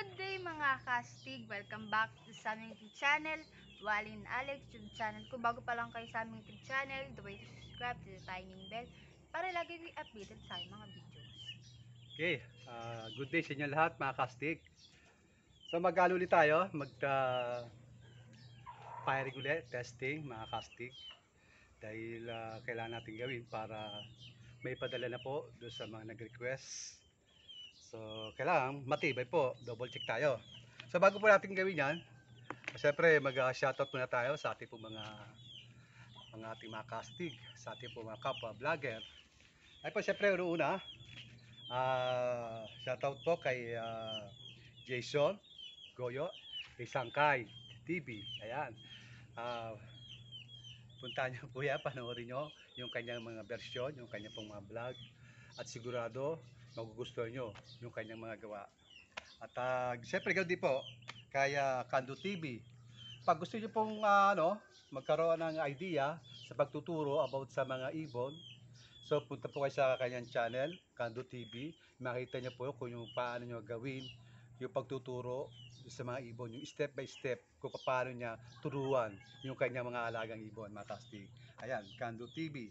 Good day mga kastig! Welcome back to sa aming YouTube channel, Walin Alex YouTube channel. Kung bago pa lang kayo sa aming YouTube channel, the way to subscribe to the timing bell para lagi kayo updated sa mga videos. Okay, uh, good day sa inyo lahat mga kastig. So mag-alo tayo, mag-firing ah, uh, ulit, testing mga kastig. Dahil uh, kailangan natin gawin para may padala na po doon sa mga nag-request So, kailangan matibay po. Double check tayo. So, bago po natin gawin yan, syempre mag-shoutout muna tayo sa ating po mga mga ating mga castig, sa ating po mga kapwa vlogger. Ay po, syempre, una, uh, shoutout po kay uh, Jason Goyo, Isangkay TV. Ayan. Uh, punta niyo po yan, panoorin nyo yung kanyang mga version, yung kanyang pong mga vlog. At sigurado, magugustuhan nyo yung kanyang mga gawa. At uh, siyempre ganoon din po, kaya Kando TV. Pag gusto nyo pong uh, ano, magkaroon ng idea sa pagtuturo about sa mga ibon, so punta po kayo sa kanyang channel, Kando TV. Makita nyo po kung yung paano nyo gawin yung pagtuturo sa mga ibon, yung step by step kung paano niya turuan yung kanyang mga alagang ibon, mga kastig. Ayan, Kando TV.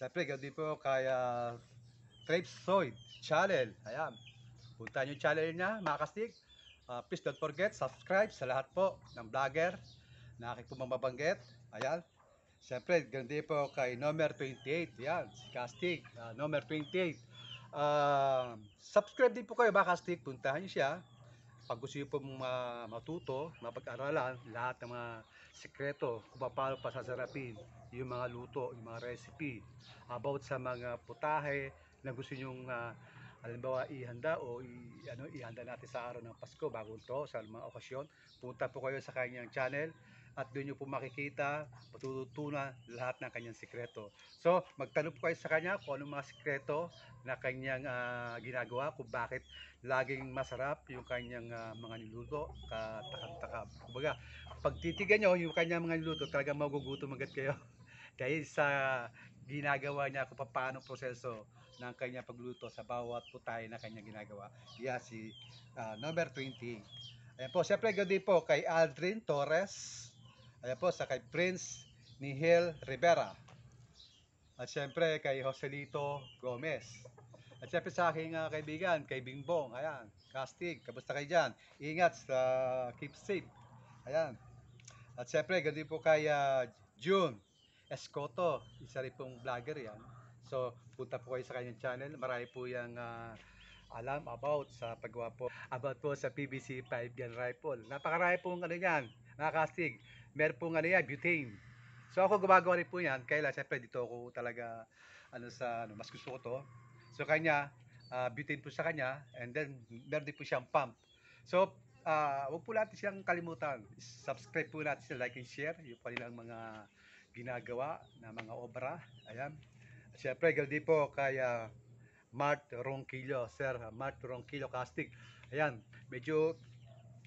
Siyempre, ganoon din po kaya Trapezoid channel. Ayan. Punta nyo channel niya, mga kastig. Uh, ah, please don't forget, subscribe sa lahat po ng vlogger na aking pumababanggit. Ayan. Siyempre, ganda po kay number 28. Ayan, si Kastig, uh, ah, number 28. Uh, ah, subscribe din po kayo, mga Kastig. Puntahan nyo siya. Pag gusto nyo po uh, matuto, mapag-aralan lahat ng mga sekreto kung paano pasasarapin yung mga luto, yung mga recipe about sa mga putahe, na gusto nyong uh, ah, halimbawa ihanda o i, ano, ihanda natin sa araw ng Pasko bago ito sa mga okasyon, punta po kayo sa kanyang channel at doon nyo po makikita, matututunan lahat ng kanyang sikreto. So, magtanong po kayo sa kanya kung anong mga sikreto na kanyang uh, ginagawa, kung bakit laging masarap yung kanyang uh, mga niluto, katakam-takam. Kumbaga, pag titigan nyo yung kanyang mga niluto, talaga magugutom agad kayo dahil sa ginagawa niya kung paano proseso ng kanya pagluto sa bawat putay na kanya ginagawa. Yan yeah, si uh, number 20. Ayan po, siyempre gabi po kay Aldrin Torres. Ayan po, sa kay Prince Nihil Rivera. At siyempre kay Joselito Gomez. At siyempre sa aking uh, kaibigan, kay Bingbong. Ayan, Castig, kamusta kayo dyan? Ingat sa uh, keep safe. Ayan. At siyempre, gabi po kay uh, June Escoto. Isa rin pong vlogger yan. So, punta po kayo sa kanyang channel. Marami po yung uh, ah, alam about sa paggawa po. About po sa PVC 5-gun rifle. Napakarami pong ano yan, nakakastig. Meron pong ano yan, butane. So, ako gumagawa rin po yan. Kaya lang, syempre, dito ako talaga, ano sa, ano, mas gusto ko to. So, kanya, uh, butane po sa kanya. And then, meron din po siyang pump. So, uh, huwag po natin siyang kalimutan. Subscribe po natin siya, like and share yung kanilang mga ginagawa na mga obra. Ayan. Siyempre, galdi po kay uh, Mart Ronquillo, Sir Mart Ronquillo Casting. Ayan, medyo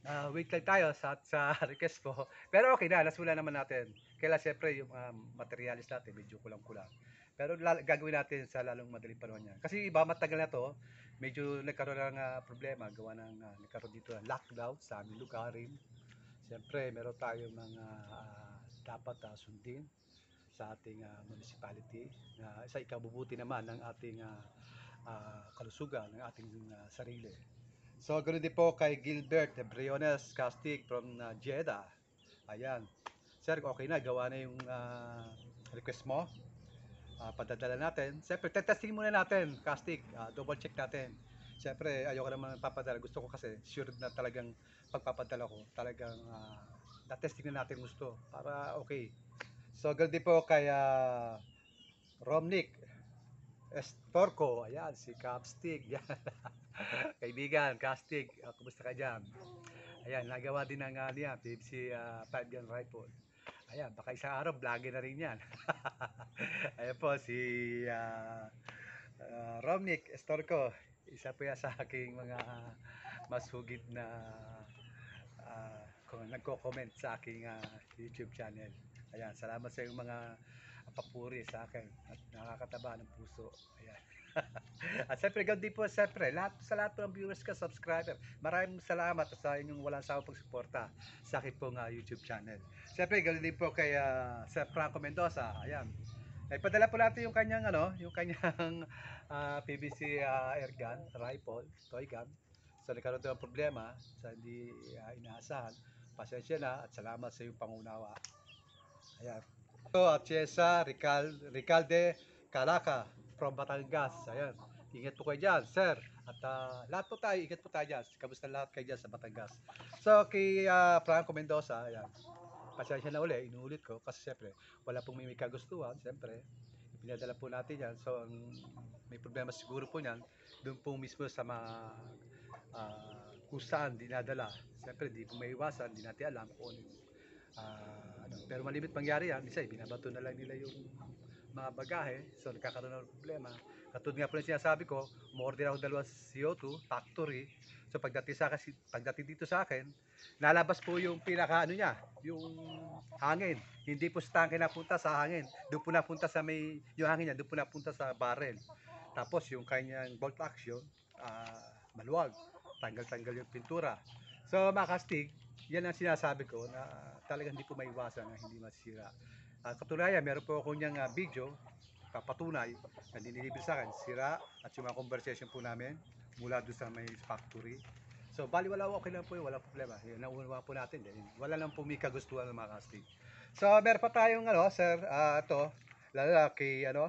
uh, ah, wait lang tayo sa, sa request po. Pero okay na, nasula naman natin. Kaya siyempre yung um, materialis natin, medyo kulang-kulang. Pero gagawin natin sa lalong madaling panahon niya Kasi iba matagal na to, medyo nagkaroon ng uh, problema. Gawa ng uh, nagkaroon dito ng lockdown sa aming lugar Siyempre, meron tayong mga uh, dapat uh, sundin sa ating uh, municipality na uh, sa ikabubuti naman ng ating uh, uh, kalusugan, ng ating uh, sarili. So, ganoon din po kay Gilbert Briones Castig from uh, Jeddah. Ayan. Sir, okay na. Gawa na yung uh, request mo. Uh, padadala natin. Siyempre, testing muna natin, Castig. Uh, double check natin. Siyempre, ayoko naman papadala. Gusto ko kasi sure na talagang pagpapadala ko, talagang uh, na-testing na natin gusto para okay. So, ganun po kay uh, Romnick Estorco. Ayan, si Capstig. Kaibigan, Capstig. Uh, kumusta ka dyan? Ayan, nagawa din ng uh, ah, niya, ano PFC uh, 5 gun rifle. Ayan, baka isang araw, vlogger na rin yan. Ayan po, si uh, uh, Romnick Estorco. Isa po yan sa aking mga mas na uh, nagko-comment sa aking uh, YouTube channel. Ayan, salamat sa iyong mga papuri sa akin at nakakataba ng puso. Ayan. at syempre, gawin po, syempre, lahat, sa lahat ng viewers ka, subscriber, maraming salamat sa inyong walang sawa pagsuporta sa akin pong uh, YouTube channel. Syempre, gawin din po kay uh, Sir Franco Mendoza. Ayan. Ay padala po natin yung kanyang ano, yung kanyang uh, ah, PVC uh, air gun, rifle, toy gun. So nagkaroon ng problema sa so, hindi uh, inaasahan. Pasensya na at salamat sa iyong pangunawa. Ayan. So, uh, Chesa Rical, Ricalde Calaca from Batangas. Ayan. Ingat po kayo dyan, sir. At uh, lahat po tayo, ingat po tayo dyan. Kamusta lahat kayo dyan sa Batangas. So, kay uh, Franco Mendoza, ayan. Pasensya na uli, inuulit ko. Kasi siyempre, wala pong may, may kagustuhan, siyempre. Pinadala po natin yan. So, ang may problema siguro po niyan, doon po mismo sa mga uh, kung dinadala. Siyempre, di po maiwasan, di natin alam kung ano uh, pero malimit pangyari yan, isa, binabato na lang nila yung mga bagahe. So nagkakaroon ng problema. Katulad nga po na sinasabi ko, umorder ako dalawang CO2 factory. So pagdating, sa, pagdating dito sa akin, nalabas po yung pinaka ano niya, yung hangin. Hindi po sa tangke napunta sa hangin. Doon po napunta sa may, yung hangin niya, doon po napunta sa barrel. Tapos yung kanyang bolt action, uh, maluwag. Tanggal-tanggal yung pintura. So mga yan ang sinasabi ko na ah, talagang hindi ko maiwasan na hindi masira. At uh, katulaya, meron po akong niyang ah, video, papatunay, na dinilibir sa akin, sira at yung mga conversation po namin mula doon sa may factory. So bali wala okay lang po yun, wala problema. Yun, eh, naunawa po natin. Eh. Wala lang po may kagustuhan ng mga kastig. So meron pa tayong ano, sir, uh, ah, ito, lala ano,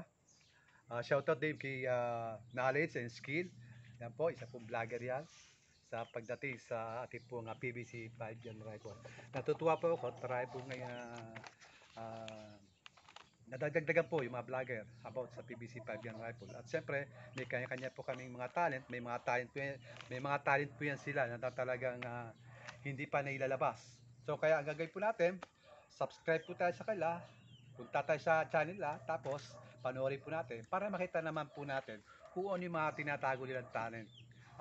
uh, shoutout din kay uh, Knowledge and Skill. Yan po, isa pong vlogger yan sa pagdating sa ating pong uh, PVC 5 yan rifle. Natutuwa po ako at marami po ngayon uh, ah, ah, nadagdagdagan po yung mga vlogger about sa PBC 5 gun rifle. At syempre, may kanya-kanya po kaming mga talent. May mga talent po yan, may mga talent po yan sila na talagang uh, hindi pa nailalabas. So kaya ang gagawin po natin, subscribe po tayo sa kanila, punta tayo sa channel nila, tapos panoorin po natin para makita naman po natin kung ano yung mga tinatago nilang talent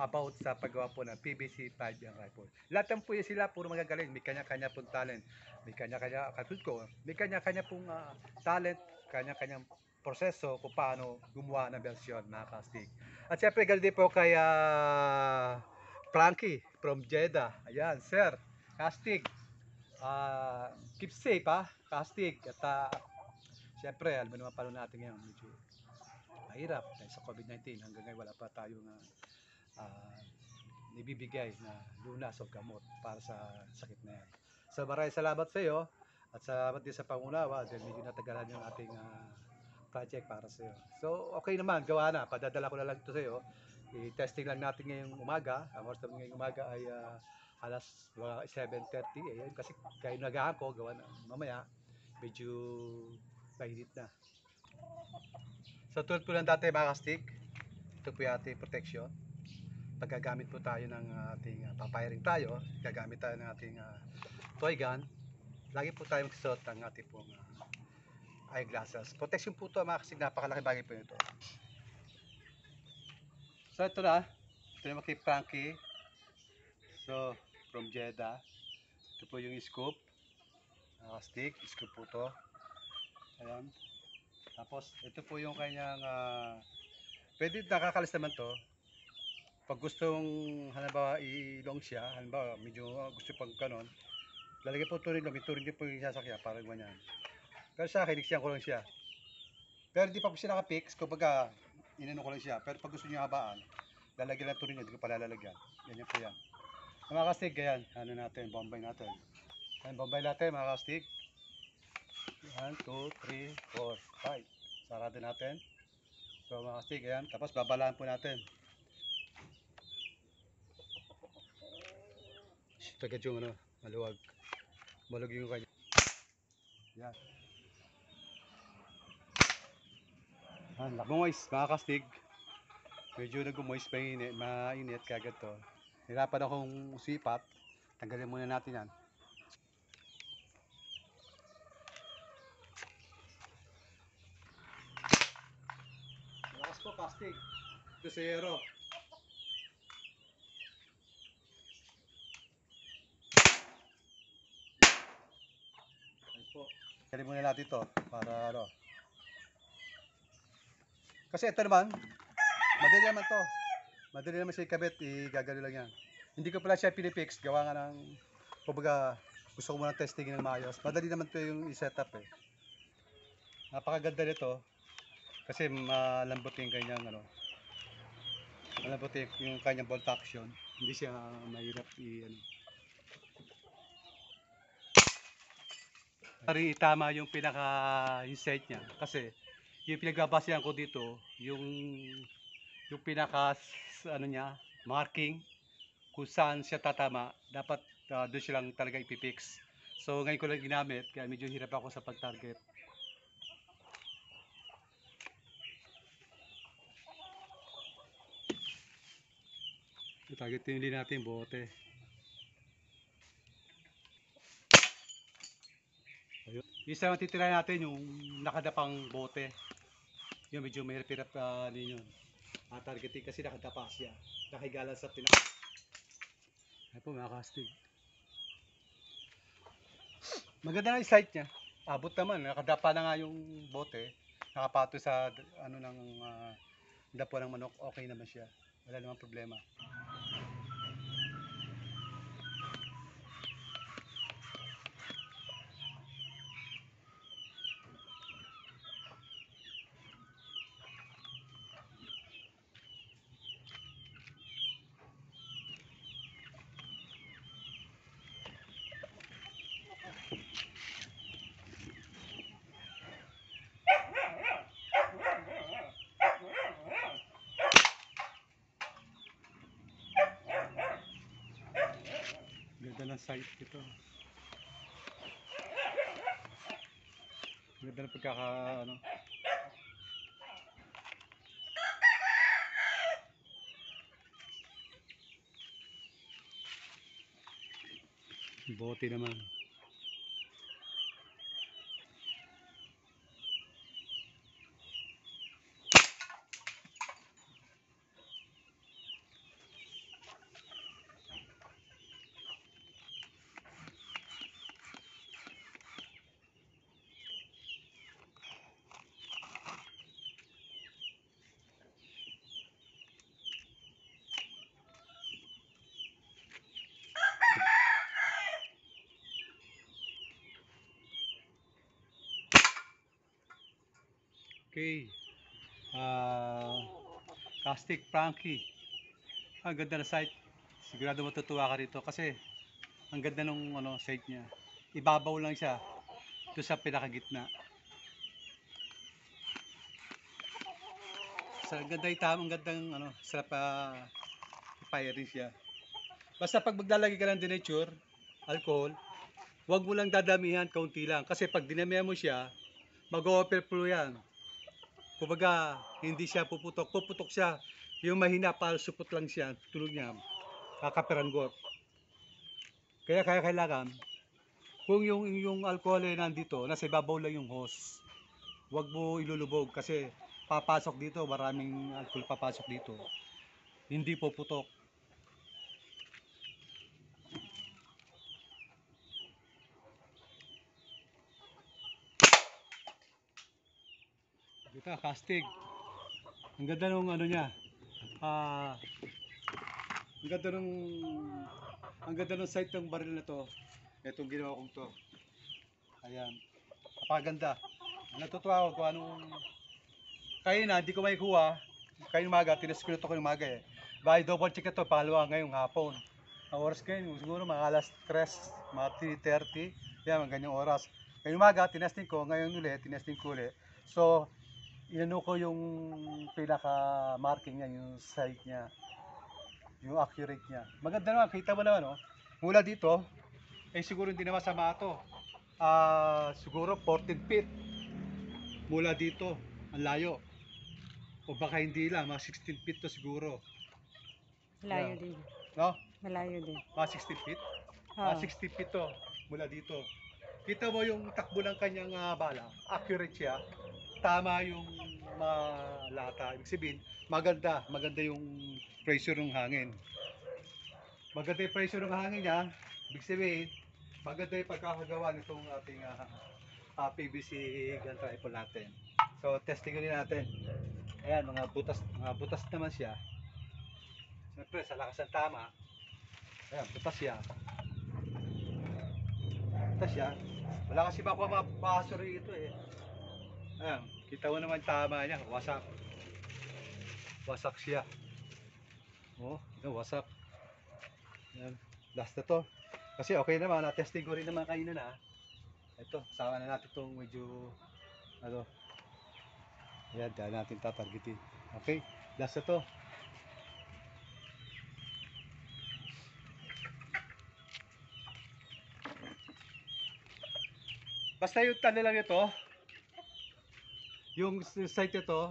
about sa paggawa po ng PVC pipe and rifle. Lahat ng po sila puro magagaling. May kanya-kanya pong talent. May kanya-kanya, katulad ko, may kanya-kanya pong uh, talent, kanya-kanyang proseso kung paano gumawa ng version na casting. At syempre, galing din po kay uh, Frankie from Jeddah. Ayan, sir, casting. Uh, ah, keep safe ha, casting. At uh, syempre, alam mo naman paano natin ngayon, medyo mahirap dahil sa COVID-19 hanggang ngayon wala pa tayong uh, uh, nibibigay na lunas o gamot para sa sakit na yan. So maraming salamat sa iyo at salamat din sa pangunawa dahil medyo natagalan yung ating uh, project para sa iyo. So okay naman, gawa na. Padadala ko na lang ito sa iyo. I-testing lang natin ngayong umaga. Ang oras namin ngayong umaga ay uh, alas 7.30 a.m. Kasi kayo nagahan ko, gawa na mamaya. Medyo mainit na. So tulad po lang dati mga kastik. Ito po yung ating protection paggagamit po tayo ng ating uh, ah, papiring tayo, gagamit tayo ng ating uh, toy gun, lagi po tayong magsuot ng ating pong uh, eyeglasses. Protection po ito mga kasig, napakalaki bagay po nito. So ito na, ito na kay Frankie. So, from Jeddah. Ito po yung scoop. Uh, stick, scoop po ito. Ayan. Tapos, ito po yung kanyang, uh, pwede nakakalis naman to pag gustong halimbawa ilong siya, halimbawa medyo ah, gusto pang kanon, lalagay po turin lang, may turin din po yung sasakya, parang ganyan. Pero sa akin, iksiyan ko lang siya. Pero di pa po siya nakapix, kumbaga, inano ko lang siya. Pero pag gusto niyo habaan, lalagyan lang turin niya, hindi ko pala lalagyan. Ganyan po yan. Mga kastig, ganyan, ano natin, bombay natin. Ayan, bombay natin mga kastig. 1, 2, 3, 4, 5. Sarado natin. So mga kastig, ayan. Tapos babalaan po natin. Basta agad yung ano, maluwag. Maluwag yung kanya. Yan. Ah, lakumoys, mga kastig. Medyo nagumoys pa init, mainit kagad to. Hirapan akong sipat. Tanggalin muna natin yan. Lakas po, kastig. Ito sa Opo. Kali muna natin ito para ano. Kasi ito naman, madali naman to. Madali naman siya ikabit, igagano lang yan. Hindi ko pala siya pinipix, gawa nga ng, kumbaga, gusto ko muna testing ng maayos. Madali naman to yung i-setup eh. Napakaganda nito kasi malambot yung kanyang ano, malambot yung kanyang bolt action. Hindi siya mahirap i-ano. Pari itama yung pinaka insight niya kasi yung pinagbabasehan ko dito yung yung pinaka ano niya marking kung saan siya tatama dapat uh, doon siya lang talaga ipipix so ngayon ko lang ginamit kaya medyo hirap ako sa pag-target target din natin bote Isa ang titira natin yung nakadapang bote. Yung medyo may hirap uh, ah, ninyo. yun. Uh, targeting kasi nakadapa siya. Nakigala sa pinak. Ay po mga casting. Maganda na yung sight niya. Abot naman. Nakadapa na nga yung bote. Nakapato sa ano ng uh, ah, dapo ng manok. Okay naman siya. Wala namang problema. ng size dito ganda ng pagkaka ano bote naman Okay. uh, Castic Frankie. Ang ganda ng site. Sigurado matutuwa ka rito kasi ang ganda nung ano, site niya. Ibabaw lang siya doon sa pinakagitna. Sa ganda itam, ang gandang ano, sarap uh, firing siya. Basta pag maglalagay ka ng denature, alcohol, huwag mo lang dadamihan, kaunti lang. Kasi pag dinamihan mo siya, mag-overflow yan. Kumbaga, hindi siya puputok. Puputok siya. Yung mahina, para supot lang siya. Tulog niya. Kakaperanggot. Kaya, kaya kailangan, kung yung, yung alcohol ay nandito, nasa ibabaw lang yung hose. Huwag mo ilulubog kasi papasok dito, maraming alcohol papasok dito. Hindi puputok. Ito, casting. Ang ganda nung ano niya. Ah, ang ganda nung ang ganda nung site ng baril na to. Itong ginawa kong to. Ayan. Napakaganda. Natutuwa ako kung anong kayo na, hindi ko may kuha. Kayo umaga, tinaskulat ako yung umaga eh. Bye, double check ito, pangalawa ngayong hapon. Ang oras ngayon, siguro mga alas 3, mga 3.30. Yan, ang ganyang oras. Ngayong umaga, tinesting ko. Ngayon ulit, tinesting ko ulit. So, inano ko yung pinaka marking niya, yung site niya, yung accurate niya. Maganda naman, kita mo naman, oh. Mula dito, eh siguro hindi naman sama to. Ah, uh, siguro 14 feet. Mula dito, ang layo. O baka hindi lang, mga 16 feet to siguro. Malayo yeah. din. No? Malayo din. Mga 16 feet? Oh. Mga 60 feet to mula dito. Kita mo yung takbo ng kanyang uh, bala. Accurate siya. Tama yung malata. Ibig sabihin, maganda. Maganda yung pressure ng hangin. Maganda yung pressure ng hangin niya. Ibig sabihin, maganda yung pagkakagawa nitong ating uh, ah, uh, ah, PVC gun rifle natin. So, testing ulit natin. Ayan, mga butas, mga butas naman siya. Siyempre, sa lakas ng tama. Ayan, butas siya. Butas siya. Wala kasi makuha mapasuri ito eh. Ayan. Kita mo naman tama niya, wasak. Wasak siya. Oh, ito wasak. Yan. Last na to. Kasi okay naman, na-testing ko rin naman kayo na Ito, sama na natin itong medyo, ano, yan, dahil natin tatargetin. Okay, last na to. Basta yung tanda lang ito, yung site ito,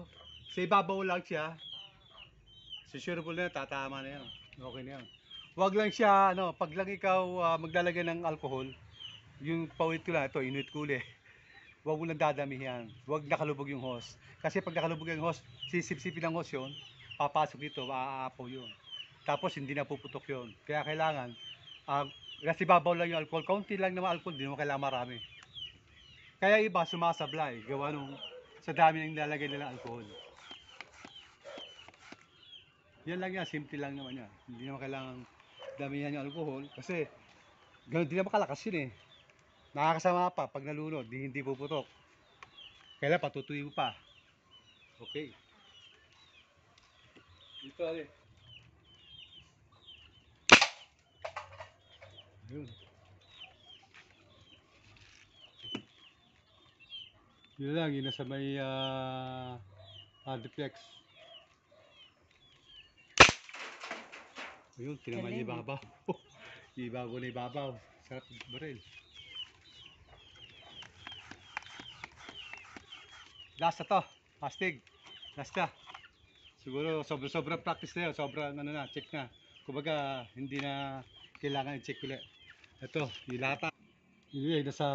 sa ibabaw lang siya. So sure po na tatama na yan. Okay na yan. Huwag lang siya, ano, pag lang ikaw uh, maglalagay ng alcohol, yung pawit ko lang, ito, inuit ko ulit. Huwag mo lang dadamihan. Huwag nakalubog yung hose. Kasi pag nakalubog yung hose, sisipsipin ng hose yun, papasok dito, maaapo yun. Tapos hindi na puputok yun. Kaya kailangan, uh, ah, kasi babaw lang yung alcohol. Kaunti lang naman alcohol, hindi mo kailangan marami. Kaya iba sumasablay, gawa nung sa dami ng nilalagay nilang alcohol. Yan lang yan, simple lang naman yan. Hindi naman kailangan damihan yung alcohol kasi ganun din naman kalakas yun eh. Nakakasama pa pag nalunod, di hindi puputok. Kailan patutuwi pa. Okay. Ito alin. Yun. Yun lang, yun nasa may uh, uh, duplex. Ayun, tinaman niya ibabaw. Ibago na ibabaw. Sarap baril. Last na to. Pastig. Last na. Siguro sobra-sobra practice na yun. Sobra ano na, check na. Kumbaga, hindi na kailangan i-check ulit. Ito, ilata. Yun, nasa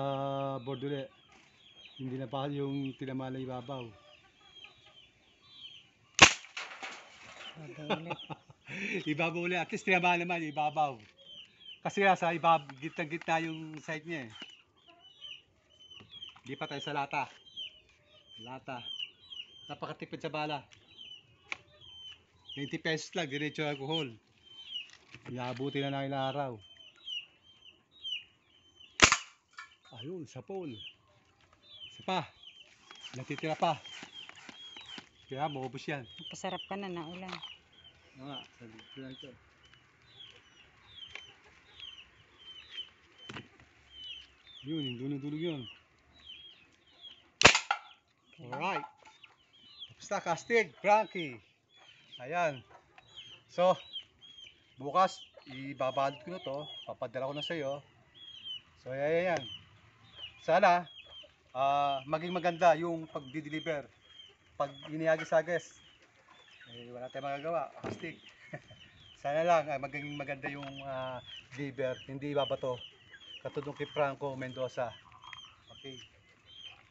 board ulit. Hindi na pa yung tinamala ibabaw. ibabaw ulit. At least tinama naman ibabaw. Kasi sa ibab, gitna-gitna yung side niya eh. Hindi pa tayo sa lata. Lata. Napakatipid sa bala. 20 pesos lang, diretso alcohol. Iabuti na ng ilang araw. Ayun, sapol pa. Natitira pa. Kaya maubos yan. Pasarap ka na na ulan. Oo nga, sabi ko lang ito. Yun, yung dunodulog yun. Alright. Tapos na, castig, Frankie. Ayan. So, bukas, ibabalot ko na to. Papadala ko na sa iyo. So, ayan, ayan. Sana, uh, maging maganda yung pag-deliver. Pag iniagis-agis, eh, wala tayong magagawa. Hastig. Sana lang ay ah, maging maganda yung uh, deliver, hindi babato. Katulad kay Franco Mendoza. Okay.